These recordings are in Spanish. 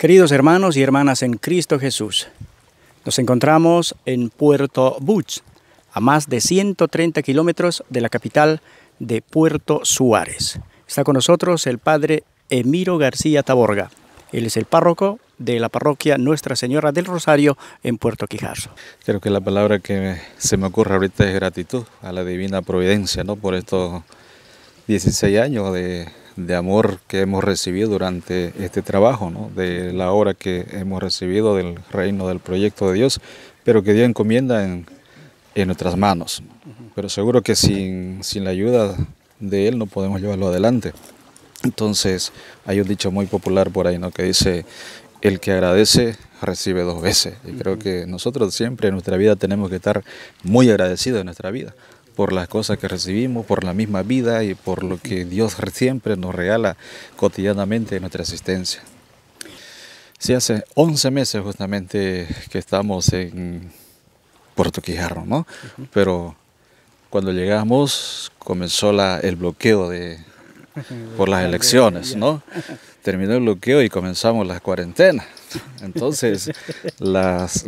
Queridos hermanos y hermanas en Cristo Jesús, nos encontramos en Puerto Butch, a más de 130 kilómetros de la capital de Puerto Suárez. Está con nosotros el padre Emiro García Taborga. Él es el párroco de la parroquia Nuestra Señora del Rosario en Puerto Quijarro. Creo que la palabra que se me ocurre ahorita es gratitud a la divina providencia, ¿no? Por estos 16 años de de amor que hemos recibido durante este trabajo, de la obra que hemos recibido del reino del proyecto de Dios, pero que Dios encomienda en, en nuestras manos. Pero seguro que sin, sin, la ayuda de Él no podemos llevarlo adelante. Entonces hay un dicho muy popular por ahí ¿no? que dice, el que agradece recibe dos veces. Y creo que nosotros siempre en nuestra vida tenemos que estar muy agradecidos en nuestra vida por las cosas que recibimos, por la misma vida y por lo que Dios siempre nos regala cotidianamente en nuestra existencia. Sí, hace 11 meses justamente que estamos en Puerto Quijarro, ¿no? Pero cuando llegamos comenzó el bloqueo de, por las elecciones, ¿no? Terminó el bloqueo y comenzamos las cuarentenas. Entonces, las,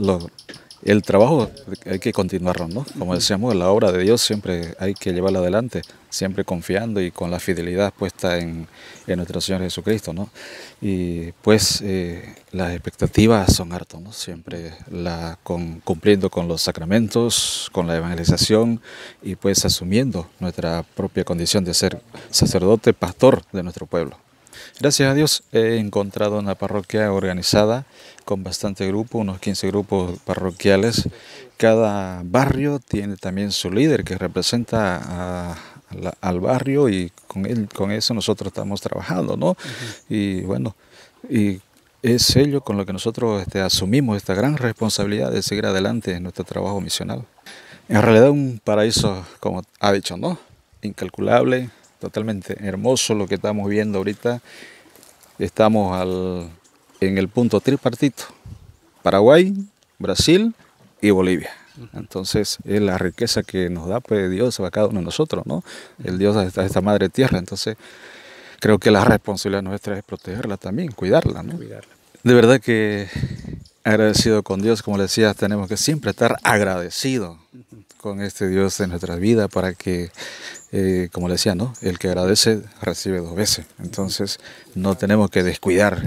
el trabajo hay que continuarlo, ¿no? Como decíamos, la obra de Dios siempre hay que llevarla adelante, siempre confiando y con la fidelidad puesta en, en nuestro Señor Jesucristo, ¿no? Y pues eh, las expectativas son hartas, ¿no? Siempre cumpliendo con los sacramentos, con la evangelización y pues asumiendo nuestra propia condición de ser sacerdote, pastor de nuestro pueblo. Gracias a Dios he encontrado una parroquia organizada con bastante grupo, unos 15 grupos parroquiales. Cada barrio tiene también su líder que representa al barrio y con, él, con eso nosotros estamos trabajando, ¿no? Y bueno, y es ello con lo que nosotros este, asumimos esta gran responsabilidad de seguir adelante en nuestro trabajo misional. En realidad un paraíso, como ha dicho, ¿no? Incalculable, totalmente hermoso lo que estamos viendo ahorita. Estamos al, en el punto tripartito, Paraguay, Brasil y Bolivia. Entonces es la riqueza que nos da pues, Dios a cada uno de nosotros, ¿no? El Dios a esta, madre tierra. Entonces creo que la responsabilidad nuestra es protegerla también, cuidarla, ¿no? Cuidarla. De verdad que agradecido con Dios, como le decía, tenemos que siempre estar agradecidos con este Dios en nuestra vida para que, eh, como le decía, ¿no? el que agradece recibe dos veces. Entonces no tenemos que descuidar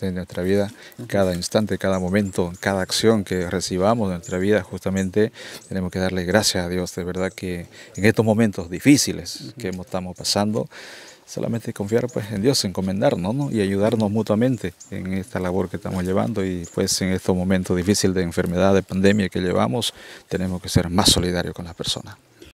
en nuestra vida cada instante, cada momento, cada acción que recibamos en nuestra vida, justamente tenemos que darle gracias a Dios. De verdad que en estos momentos difíciles que estamos pasando, solamente confiar pues en Dios, encomendarnos y ayudarnos mutuamente en esta labor que estamos llevando y pues en estos momentos difíciles de enfermedad, de pandemia que llevamos, tenemos que ser más solidarios con las personas.